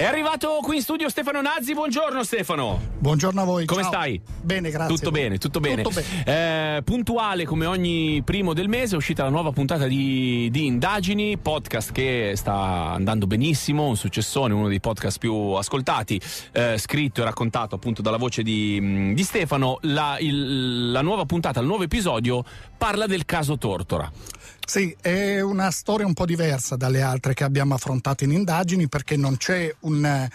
È arrivato qui in studio Stefano Nazzi, buongiorno Stefano. Buongiorno a voi. Come Ciao. stai? Bene, grazie. Tutto bene, tutto bene. Tutto bene. Eh, puntuale come ogni primo del mese è uscita la nuova puntata di, di, Indagini, podcast che sta andando benissimo, un successone, uno dei podcast più ascoltati, eh, scritto e raccontato appunto dalla voce di, mm, di Stefano. La, il, la nuova puntata, il nuovo episodio parla del caso Tortora. Sì, è una storia un po' diversa dalle altre che abbiamo affrontato in indagini perché non c'è un,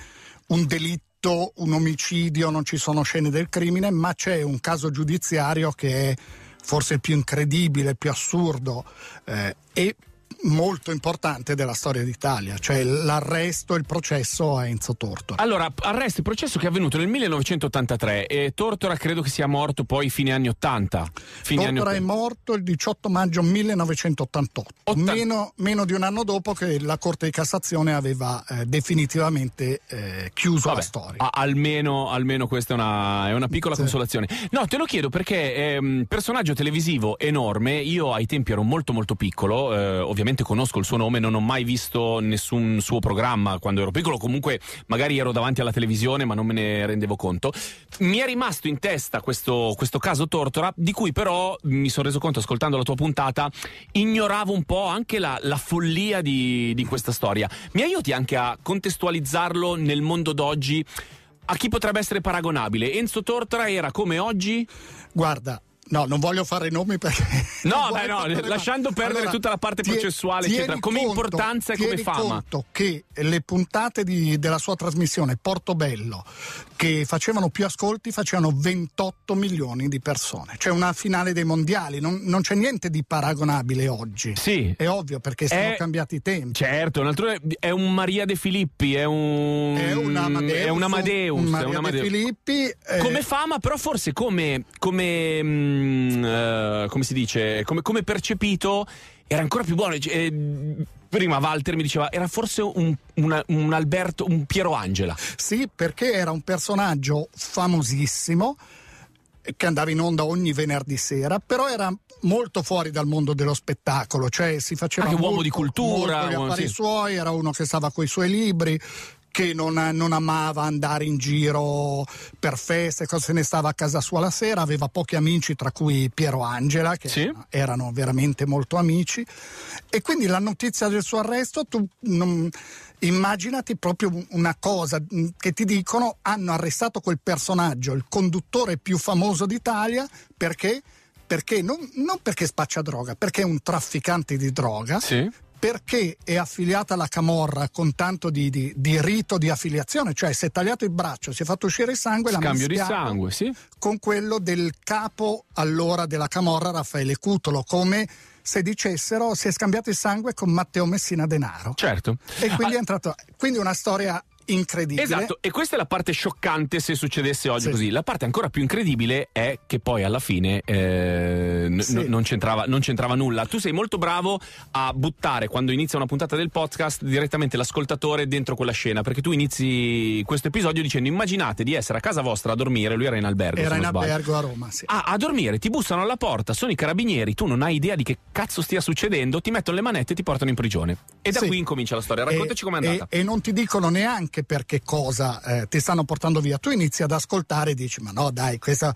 un delitto un omicidio, non ci sono scene del crimine, ma c'è un caso giudiziario che è forse il più incredibile, il più assurdo eh, e molto importante della storia d'Italia, cioè l'arresto e il processo a Enzo Tortora. Allora, arresto e processo che è avvenuto nel 1983 e Tortora credo che sia morto poi fine anni 80. Fine Tortora anni 80. è morto il 18 maggio 1988, 80... meno, meno, di un anno dopo che la Corte di Cassazione aveva eh, definitivamente eh, chiuso Vabbè, la storia. A, almeno, almeno, questa è una, è una piccola sì. consolazione. No, te lo chiedo perché è ehm, un personaggio televisivo enorme, io ai tempi ero molto molto piccolo, eh, ovviamente ovviamente conosco il suo nome, non ho mai visto nessun suo programma quando ero piccolo, comunque magari ero davanti alla televisione ma non me ne rendevo conto. Mi è rimasto in testa questo, questo caso Tortora, di cui però mi sono reso conto ascoltando la tua puntata, ignoravo un po' anche la, la follia di, di questa storia. Mi aiuti anche a contestualizzarlo nel mondo d'oggi? A chi potrebbe essere paragonabile? Enzo Tortora era come oggi? Guarda, No, non voglio fare i nomi perché. No, beh, no, lasciando perdere allora, tutta la parte processuale, tieni, eccetera, come conto, importanza e come fama. conto che le puntate di, della sua trasmissione Portobello, che facevano più ascolti, facevano 28 milioni di persone. Cioè una finale dei mondiali, non, non c'è niente di paragonabile oggi. Sì. È ovvio perché sono è... cambiati i tempi. Certo, un altro è, è, un Maria De Filippi, è un. È un Amadeus. È un Amadeus. Un Maria un Amadeus. De Filippi. È... Eh, come fama, però forse come. come mm, Mm, eh, come si dice, come, come percepito, era ancora più buono. Eh, prima Walter mi diceva era forse un, una, un, Alberto, un Piero Angela. Sì, perché era un personaggio famosissimo che andava in onda ogni venerdì sera, però era molto fuori dal mondo dello spettacolo, cioè si faceva anche un uomo di cultura, molto gli affari sì. suoi, era uno che stava con i suoi libri, che non, non, amava andare in giro per feste, se ne stava a casa sua la sera, aveva pochi amici, tra cui Piero Angela, che sì. erano veramente molto amici. E quindi la notizia del suo arresto, tu non, immaginati proprio una cosa mm, che ti dicono, hanno arrestato quel personaggio, il conduttore più famoso d'Italia, perché perché non, non, perché spaccia droga, perché è un trafficante di droga sì perché è affiliata alla Camorra con tanto di, di, di, rito di affiliazione, cioè si è tagliato il braccio, si è fatto uscire il sangue, Scambio la di sangue, sì. con quello del capo allora della Camorra Raffaele Cutolo, come se dicessero si è scambiato il sangue con Matteo Messina Denaro. Certo. E quindi ah. è entrato. Quindi una storia incredibile. Esatto, e questa è la parte scioccante se succedesse oggi sì. così. La parte ancora più incredibile è che poi alla fine eh, n- sì. n- non, c'entrava, non, c'entrava, nulla. Tu sei molto bravo a buttare quando inizia una puntata del podcast direttamente l'ascoltatore dentro quella scena, perché tu inizi questo episodio dicendo immaginate di essere a casa vostra a dormire, lui era in albergo. Era in albergo a Roma, sì. Ah, a dormire, ti bussano alla porta, sono i carabinieri, tu non hai idea di che cazzo stia succedendo, ti mettono le manette e ti portano in prigione. E da sì. qui incomincia la storia. Raccontaci com'è andata. E, e non ti dicono neanche anche per che cosa eh, ti stanno portando via. Tu inizi ad ascoltare e dici ma no dai, questa...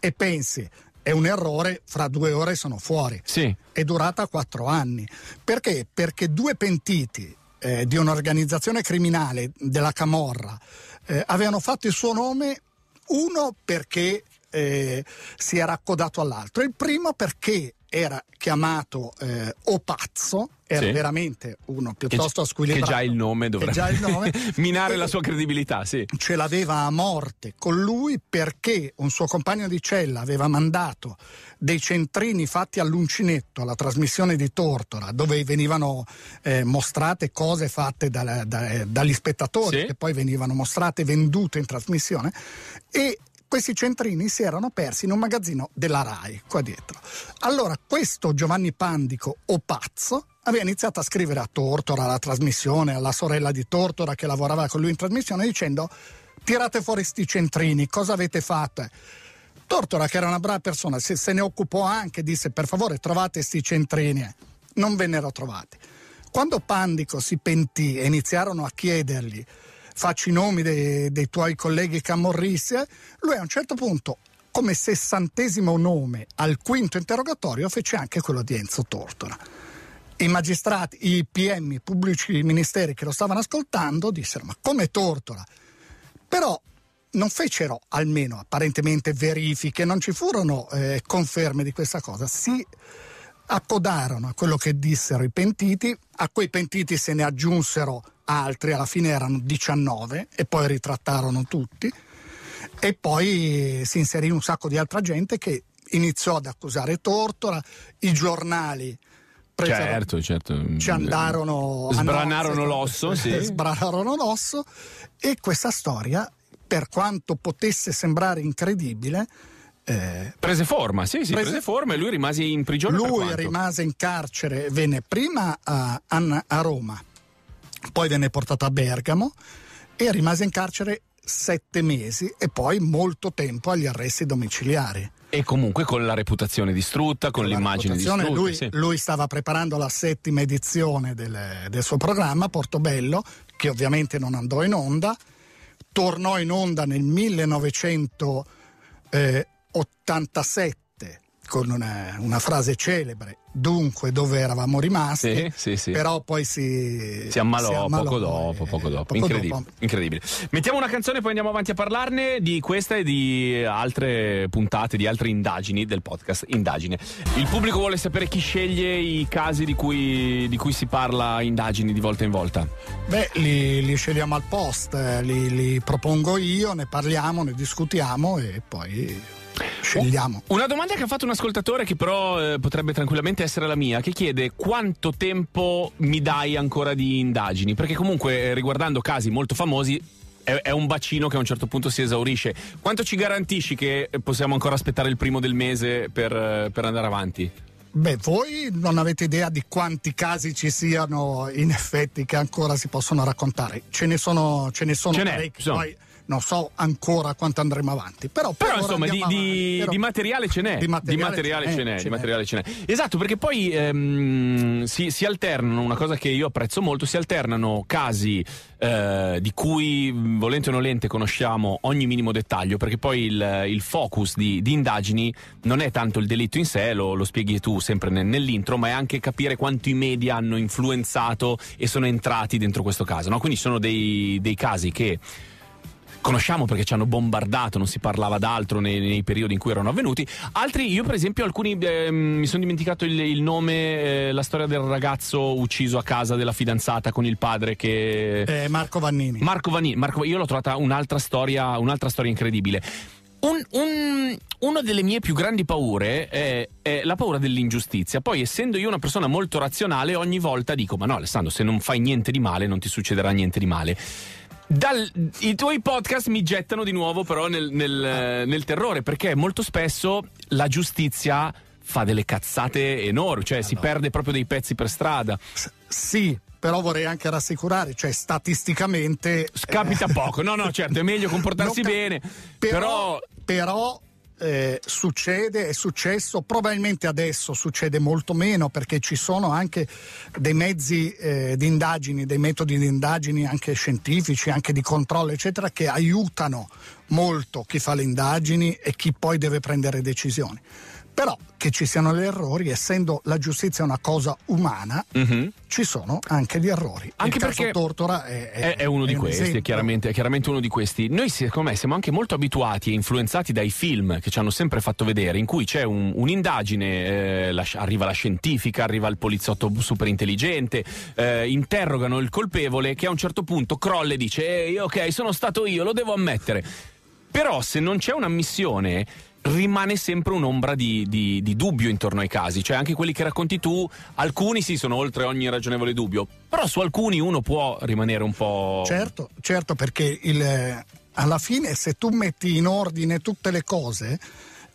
e pensi è un errore, fra due ore sono fuori. Sì. È durata quattro anni. Perché? Perché due pentiti eh, di un'organizzazione criminale della Camorra eh, avevano fatto il suo nome uno perché eh, si era accodato all'altro, il primo perché era chiamato eh, O Pazzo, era sì. veramente uno piuttosto squilibrato. Che già il nome dovrebbe il nome, minare la sua credibilità, sì. Ce l'aveva a morte con lui perché un suo compagno di cella aveva mandato dei centrini fatti all'uncinetto alla trasmissione di Tortora, dove venivano eh, mostrate cose fatte da, da, eh, dagli spettatori, sì. che poi venivano mostrate vendute in trasmissione, e questi centrini si erano persi in un magazzino della RAI, qua dietro. Allora, questo Giovanni Pandico o pazzo aveva iniziato a scrivere a Tortora, alla trasmissione, alla sorella di Tortora che lavorava con lui in trasmissione, dicendo tirate fuori questi centrini, cosa avete fatto? Tortora, che era una brava persona, se, se ne occupò anche, disse per favore trovate questi centrini. Non vennero trovati. Quando Pandico si pentì e iniziarono a chiedergli faccio i nomi dei, dei tuoi colleghi camorristi, lui a un certo punto come sessantesimo nome al quinto interrogatorio fece anche quello di Enzo Tortora. I magistrati, i PM, i pubblici ministeri che lo stavano ascoltando dissero ma come Tortora? Però non fecero almeno apparentemente verifiche, non ci furono eh, conferme di questa cosa, si accodarono a quello che dissero i pentiti, a quei pentiti se ne aggiunsero altri, alla fine erano 19 e poi ritrattarono tutti e poi si inserì un sacco di altra gente che iniziò ad accusare Tortora, i giornali certo, certo. ci andarono sbranarono l'osso sì. sbranarono l'osso e questa storia per quanto potesse sembrare incredibile eh, prese forma, sì, sì, prese, prese forma e lui rimase in prigione. Lui rimase in carcere, venne prima a, a Roma, poi venne portato a Bergamo e rimase in carcere sette mesi e poi molto tempo agli arresti domiciliari. E comunque con la reputazione distrutta, con, con l'immagine distrutta. Lui, sì. lui, stava preparando la settima edizione del, del suo programma, Portobello, che ovviamente non andò in onda, tornò in onda nel 1987 con una, una, frase celebre, dunque dove eravamo rimasti, sì, sì, sì. però poi si, si, ammalò, si ammalò poco dopo, poco dopo. Poco incredibile, dopo. incredibile. Mettiamo una canzone e poi andiamo avanti a parlarne di questa e di altre puntate, di altre indagini del podcast Indagine. Il pubblico vuole sapere chi sceglie i casi di cui, di cui si parla indagini di volta in volta. Beh, li, li scegliamo al post, eh, li, li propongo io, ne parliamo, ne discutiamo e poi Scegliamo. Una domanda che ha fatto un ascoltatore che però eh, potrebbe tranquillamente essere la mia, che chiede quanto tempo mi dai ancora di indagini, perché comunque eh, riguardando casi molto famosi è, è, un bacino che a un certo punto si esaurisce. Quanto ci garantisci che eh, possiamo ancora aspettare il primo del mese per, eh, per andare avanti? Beh, voi non avete idea di quanti casi ci siano in effetti che ancora si possono raccontare. Ce ne sono, ce ne sono ce parecchi. Poi, non so ancora quanto andremo avanti. Però, però insomma, di, di, però, di, materiale ce n'è. Di materiale, ce, n'è, ce, materiale ce n'è. Esatto, perché poi ehm, si, si, alternano, una cosa che io apprezzo molto, si alternano casi eh, di cui volente o nolente conosciamo ogni minimo dettaglio, perché poi il, il focus di, di, indagini non è tanto il delitto in sé, lo, lo spieghi tu sempre nel, nell'intro, ma è anche capire quanto i media hanno influenzato e sono entrati dentro questo caso. No? Quindi sono dei, dei casi che conosciamo perché ci hanno bombardato, non si parlava d'altro nei, nei periodi in cui erano avvenuti. Altri, io per esempio, alcuni eh, mi sono dimenticato il, il nome, eh, la storia del ragazzo ucciso a casa della fidanzata con il padre che... Eh, Marco Vannini. Marco Vannini, Marco, io l'ho trovata un'altra storia, un'altra storia incredibile. Un, un, una delle mie più grandi paure è, è, la paura dell'ingiustizia. Poi, essendo io una persona molto razionale, ogni volta dico: Ma no, Alessandro, se non fai niente di male, non ti succederà niente di male. Dal, I tuoi podcast mi gettano di nuovo però nel, nel, ah. nel terrore perché molto spesso la giustizia fa delle cazzate enormi, cioè allora. Ah, si perde proprio dei pezzi per strada. S- sì, però vorrei anche rassicurare, cioè statisticamente... Capita eh, poco, no no certo, è meglio comportarsi ca- bene, però, però... però eh, succede, è successo, probabilmente adesso succede molto meno perché ci sono anche dei mezzi eh, di indagini, dei metodi di indagini anche scientifici, anche di controllo, eccetera, che aiutano molto chi fa le indagini e chi poi deve prendere decisioni. Però che ci siano gli errori, essendo la giustizia una cosa umana, mm-hmm. ci sono anche gli errori. Anche Il perché Tortora è, è, è uno è di un questi, è chiaramente, è chiaramente, uno di questi. Noi, secondo me, siamo anche molto abituati e influenzati dai film che ci hanno sempre fatto vedere, in cui c'è un, un'indagine, eh, la, arriva la scientifica, arriva il poliziotto super intelligente, eh, interrogano il colpevole che a un certo punto crolla e dice: Ehi, ok, sono stato io, lo devo ammettere. Però se non c'è un'ammissione rimane sempre un'ombra di, di, di, dubbio intorno ai casi, cioè anche quelli che racconti tu, alcuni sì sono oltre ogni ragionevole dubbio, però su alcuni uno può rimanere un po'... Certo, certo perché il, eh, alla fine se tu metti in ordine tutte le cose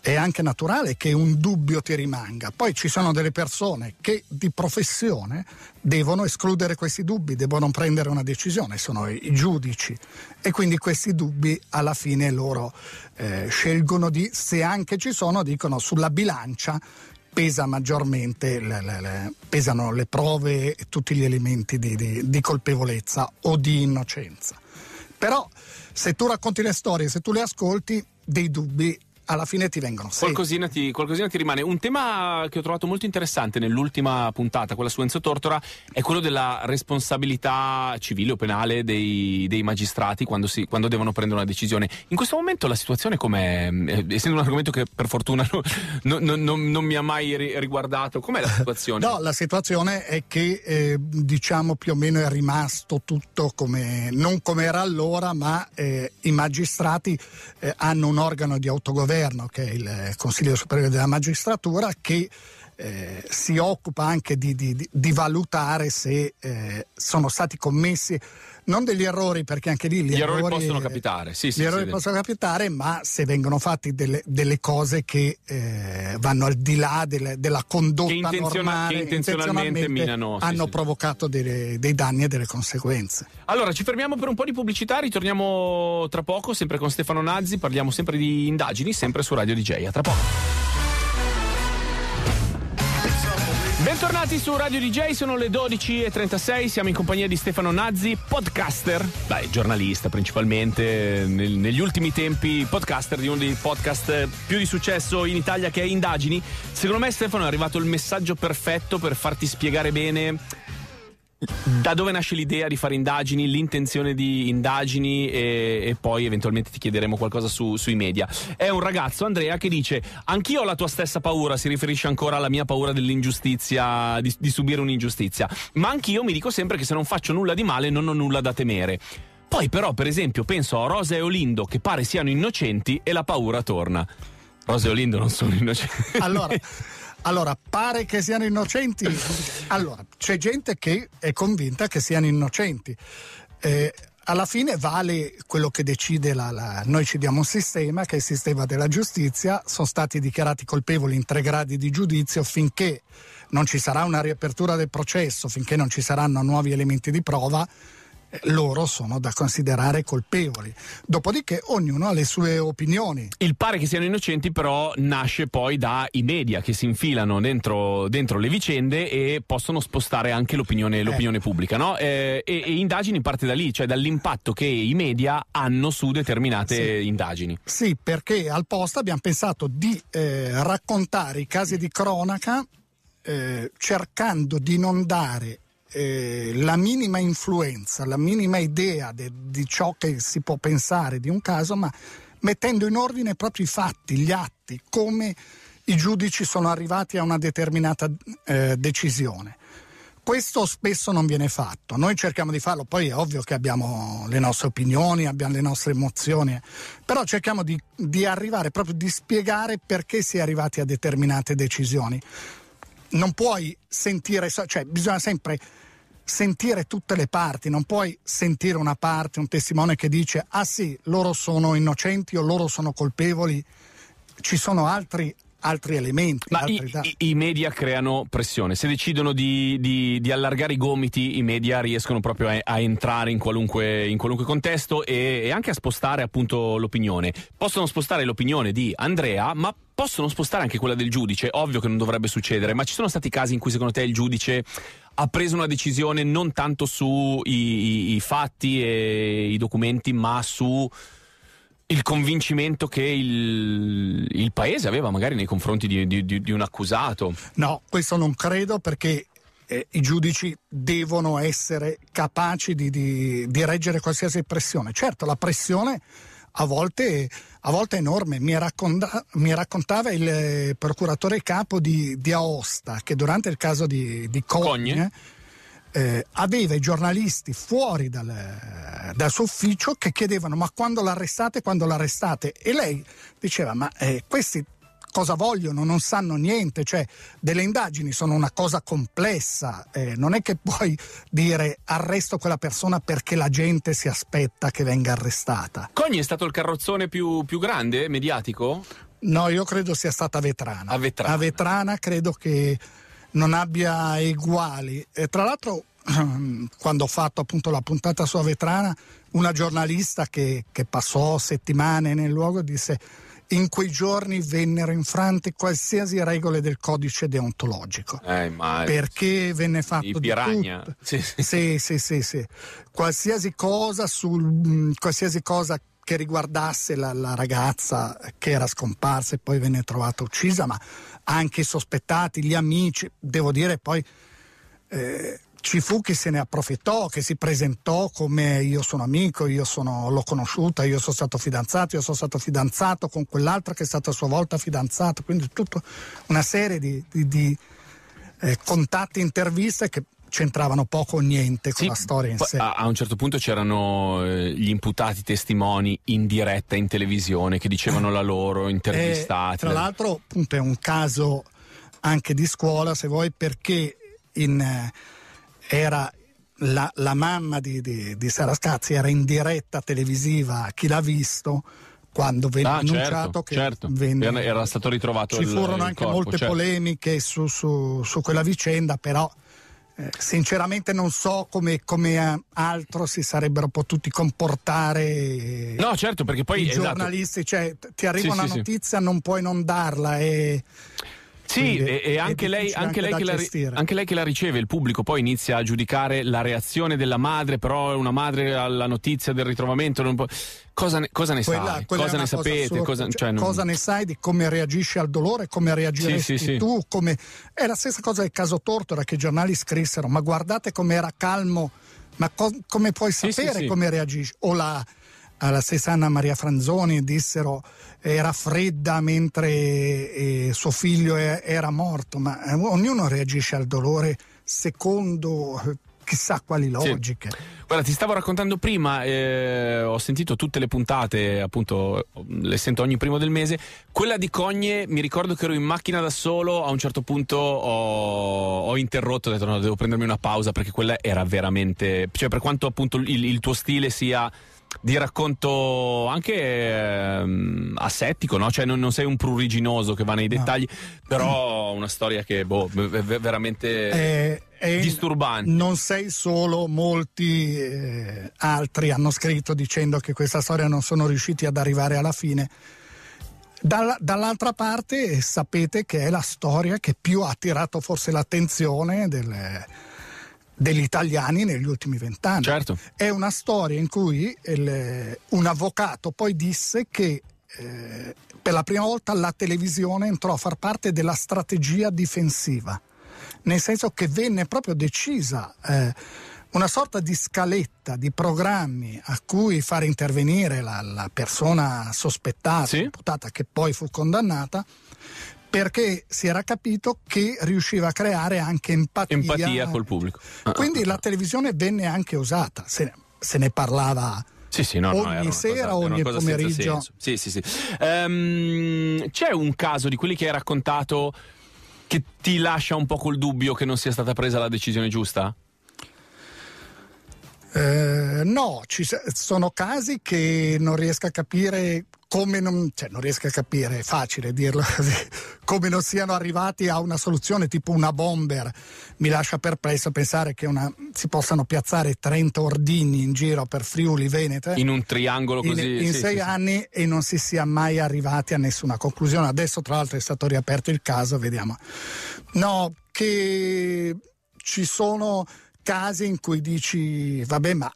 è anche naturale che un dubbio ti rimanga. Poi ci sono delle persone che di professione devono escludere questi dubbi, devono prendere una decisione, sono i giudici e quindi questi dubbi alla fine loro eh, scelgono di, se anche ci sono, dicono sulla bilancia pesa maggiormente le, le, le, pesano le prove e tutti gli elementi di, di, di colpevolezza o di innocenza. Però se tu racconti le storie, se tu le ascolti, dei dubbi alla fine ti vengono sì. qualcosina, ti, qualcosina ti rimane. Un tema che ho trovato molto interessante nell'ultima puntata, quella su Enzo Tortora, è quello della responsabilità civile o penale dei, dei magistrati quando, si, quando, devono prendere una decisione. In questo momento la situazione com'è? Mm, essendo un argomento che per fortuna no, no, no, non mi ha mai riguardato, com'è la situazione? no, la situazione è che eh, diciamo più o meno è rimasto tutto come, non come era allora, ma eh, i magistrati eh, hanno un organo di autogoverno Moderno, che è il eh, Consiglio Superiore della Magistratura, che eh, si occupa anche di, di, di valutare se eh, sono stati commessi non degli errori, perché anche lì gli, gli errori, errori, possono capitare, sì, gli sì, errori sì, possono capitare, ma se vengono fatti delle, delle, cose che eh, vanno al di là delle, della condotta che intenziona, normale, che intenzionalmente, intenzionalmente minano, hanno provocato delle, dei danni e delle conseguenze. Allora, ci fermiamo per un po' di pubblicità, ritorniamo tra poco, sempre con Stefano Nazzi, parliamo sempre di indagini, sempre su Radio DJ. A tra poco. Bentornati su Radio DJ, sono le 12.36, siamo in compagnia di Stefano Nazzi, podcaster, beh, giornalista principalmente, nel, negli ultimi tempi podcaster di uno dei podcast più di successo in Italia che è Indagini. Secondo me Stefano è arrivato il messaggio perfetto per farti spiegare bene da dove nasce l'idea di fare indagini, l'intenzione di indagini e, e poi eventualmente ti chiederemo qualcosa su, sui media. È un ragazzo, Andrea, che dice anch'io ho la tua stessa paura, si riferisce ancora alla mia paura dell'ingiustizia, di, di subire un'ingiustizia, ma anch'io mi dico sempre che se non faccio nulla di male non ho nulla da temere. Poi però, per esempio, penso a Rosa e Olindo che pare siano innocenti e la paura torna. Rosa e Olindo non sono innocenti. Allora, Allora, pare che siano innocenti. Allora, c'è gente che è convinta che siano innocenti. Eh, alla fine vale quello che decide la, la, Noi ci diamo un sistema, che è il sistema della giustizia. Sono stati dichiarati colpevoli in tre gradi di giudizio finché non ci sarà una riapertura del processo, finché non ci saranno nuovi elementi di prova loro sono da considerare colpevoli. Dopodiché ognuno ha le sue opinioni. Il pare che siano innocenti però nasce poi dai media che si infilano dentro, dentro le vicende e possono spostare anche l'opinione, eh. l'opinione eh. pubblica. No? Eh, e, e, indagini parte da lì, cioè dall'impatto che i media hanno su determinate sì. indagini. Sì, perché al posto abbiamo pensato di eh, raccontare i casi di cronaca eh, cercando di non dare eh, la minima influenza, la minima idea de, di ciò che si può pensare di un caso, ma mettendo in ordine proprio i fatti, gli atti, come i giudici sono arrivati a una determinata eh, decisione. Questo spesso non viene fatto, noi cerchiamo di farlo, poi è ovvio che abbiamo le nostre opinioni, abbiamo le nostre emozioni, però cerchiamo di, di arrivare proprio di spiegare perché si è arrivati a determinate decisioni non puoi sentire, cioè bisogna sempre sentire tutte le parti, non puoi sentire una parte, un testimone che dice ah sì, loro sono innocenti o loro sono colpevoli, ci sono altri altri elementi. Ma altri i, i, i, media creano pressione. Se decidono di, di, di, allargare i gomiti, i media riescono proprio a, a entrare in qualunque, in qualunque contesto e, e, anche a spostare appunto l'opinione. Possono spostare l'opinione di Andrea, ma possono spostare anche quella del giudice. Ovvio che non dovrebbe succedere, ma ci sono stati casi in cui secondo te il giudice ha preso una decisione non tanto sui i, i fatti e i documenti, ma su il convincimento che il, il, paese aveva magari nei confronti di, di, di, un accusato. No, questo non credo perché eh, i giudici devono essere capaci di, di, reggere qualsiasi pressione. Certo, la pressione a volte, a volte è enorme. Mi, racconta, mi, raccontava il eh, procuratore capo di, Aosta che durante il caso di, Cogne, Cogne eh, aveva i giornalisti fuori dal, eh, dal, suo ufficio che chiedevano ma quando l'arrestate, quando l'arrestate? E lei diceva ma eh, questi cosa vogliono, non sanno niente, cioè delle indagini sono una cosa complessa, eh, non è che puoi dire arresto quella persona perché la gente si aspetta che venga arrestata. Cogni è stato il carrozzone più, più grande, mediatico? No, io credo sia stata Vetrana. A Vetrana. A Vetrana credo che non abbia eguali. E tra l'altro quando ho fatto appunto la puntata sulla vetrana, una giornalista che, che, passò settimane nel luogo disse in quei giorni vennero infrante qualsiasi regole del codice deontologico eh, perché venne fatto di tutto sì sì. sì sì. sì sì qualsiasi cosa sul mh, mm, qualsiasi cosa che riguardasse la, la ragazza che era scomparsa e poi venne trovata uccisa, ma anche i sospettati, gli amici, devo dire poi... Eh, ci fu chi se ne approfittò, che si presentò come io sono amico, io sono, l'ho conosciuta, io sono stato fidanzato, io sono stato fidanzato con quell'altra che è stata a sua volta fidanzata, quindi tutta una serie di, di, di eh, contatti, interviste che c'entravano poco o niente con sì, la storia in sé. A, un certo punto c'erano eh, gli imputati testimoni in diretta in televisione che dicevano la loro, eh, intervistati. E, tra l'altro, appunto, è un caso anche di scuola, se vuoi, perché in, eh, era la, la mamma di, di, di, Sara Scazzi era in diretta televisiva chi l'ha visto quando venne ah, certo, annunciato certo, che certo. Venne, era stato ritrovato ci il, furono il anche corpo, molte certo. polemiche su, su, su quella vicenda però sinceramente non so come, come, eh, altro si sarebbero potuti comportare eh, no, certo, perché poi, i esatto. giornalisti, cioè ti arriva sì, una sì, notizia, sì. non puoi non darla. E... Sì, Quindi, e, anche, lei, anche, anche, lei la, anche, lei, che la, riceve, il pubblico poi inizia a giudicare la reazione della madre, però è una madre alla notizia del ritrovamento. Può... Cosa ne, cosa ne quella, sai? Quella cosa ne sapete? cosa, cioè, cioè, non... cosa, ne sai di come reagisci al dolore, come reagiresti sì, sì, tu? Come... È la stessa cosa del caso Tortora che i giornali scrissero, ma guardate come era calmo, ma co- come puoi sapere come reagisci? O la alla stessa Anna Maria Franzoni dissero era fredda mentre eh, suo figlio era morto, ma eh, ognuno reagisce al dolore secondo eh, chissà quali logiche. Sì. Guarda, ti stavo raccontando prima, eh, ho sentito tutte le puntate, appunto, le sento ogni primo del mese. Quella di Cogne, mi ricordo che ero in macchina da solo, a un certo punto ho, ho interrotto, ho detto no, devo prendermi una pausa perché quella era veramente, cioè per quanto appunto il, il tuo stile sia di racconto anche eh, asettico, no? Cioè non, non, sei un pruriginoso che va nei dettagli, no. però una storia che boh, è veramente eh, eh, disturbante. Non sei solo, molti eh, altri hanno scritto dicendo che questa storia non sono riusciti ad arrivare alla fine. dall'altra parte sapete che è la storia che più ha attirato forse l'attenzione del degli italiani negli ultimi vent'anni. Certo. È una storia in cui il, un avvocato poi disse che eh, per la prima volta la televisione entrò a far parte della strategia difensiva, nel senso che venne proprio decisa eh, una sorta di scaletta di programmi a cui far intervenire la, la persona sospettata, sì. imputata, che poi fu condannata perché si era capito che riusciva a creare anche empatia. Empatia col pubblico. Ah, Quindi ah, la ah. televisione venne anche usata, se, se ne parlava. Sì, sì, no, ogni no, sera, cosa, ogni pomeriggio. Sì, sì, sì. Um, c'è un caso di quelli che hai raccontato che ti lascia un po' col dubbio che non sia stata presa la decisione giusta? Eh, no, ci sono casi che non riesco a capire come non, cioè non riesco a capire, è facile dirlo così, come non siano arrivati a una soluzione tipo una bomber. Mi lascia perplesso pensare che una, si possano piazzare 30 ordini in giro per Friuli, Veneto. In un triangolo così. In, in sì, sei sì, anni sì. e non si sia mai arrivati a nessuna conclusione. Adesso tra l'altro è stato riaperto il caso, vediamo. No, che ci sono casi in cui dici, vabbè, ma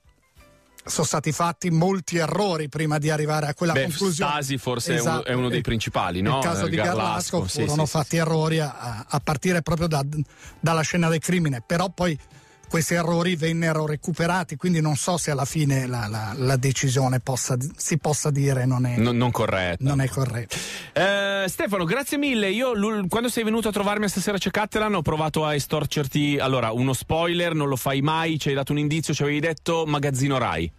sono stati fatti molti errori prima di arrivare a quella Beh, conclusione. Stasi forse esatto. è, uno, dei eh, principali, no? Nel caso eh, di Garlasco, Garlasco furono sì, fatti sì. errori a, a, partire proprio da, dalla scena del crimine, però poi questi errori vennero recuperati, quindi non so se alla fine la, la, la decisione possa, si possa dire non è, non, non corretta. Non è corretta. Eh, Stefano, grazie mille. Io quando sei venuto a trovarmi stasera a Cecatelan ho provato a estorcerti, allora, uno spoiler, non lo fai mai, ci hai dato un indizio, ci avevi detto magazzino Rai.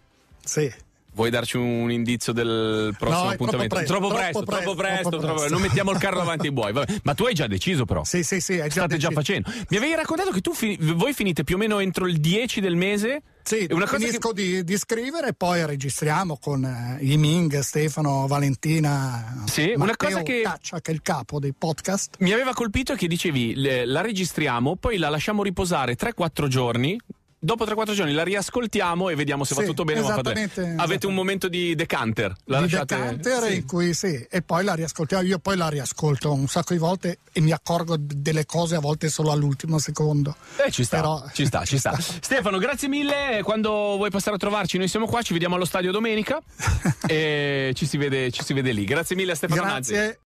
Sì. Vuoi darci un indizio del prossimo no, appuntamento? Troppo presto, troppo, presto, troppo, presto, troppo, presto, troppo presto. Non mettiamo il carro davanti ai buoi. Vabbè. Ma tu hai già deciso, però. Sì, sì, sì. Hai già State deciso. già facendo. Mi avevi raccontato che tu fi- voi finite più o meno entro il 10 del mese? Sì, una cosa finisco che... di, di scrivere e poi registriamo con eh, Yiming, Stefano, Valentina. Sì, Matteo una cosa che. Caccia, che è il capo dei podcast. Mi aveva colpito che dicevi le, la registriamo, poi la lasciamo riposare 3-4 giorni dopo 3-4 giorni la riascoltiamo e vediamo se sì, va tutto bene. Esattamente, Avete un momento di decanter. La di lasciate... decanter sì. in cui sì, e poi la riascoltiamo. Io poi la riascolto un sacco di volte e mi accorgo delle cose a volte solo all'ultimo secondo. Eh, ci sta, Però... ci sta, ci sta. Stefano, grazie mille. Quando vuoi passare a trovarci, noi siamo qua, ci vediamo allo stadio domenica e ci si vede, ci si vede lì. Grazie mille a Stefano grazie. Nazzi.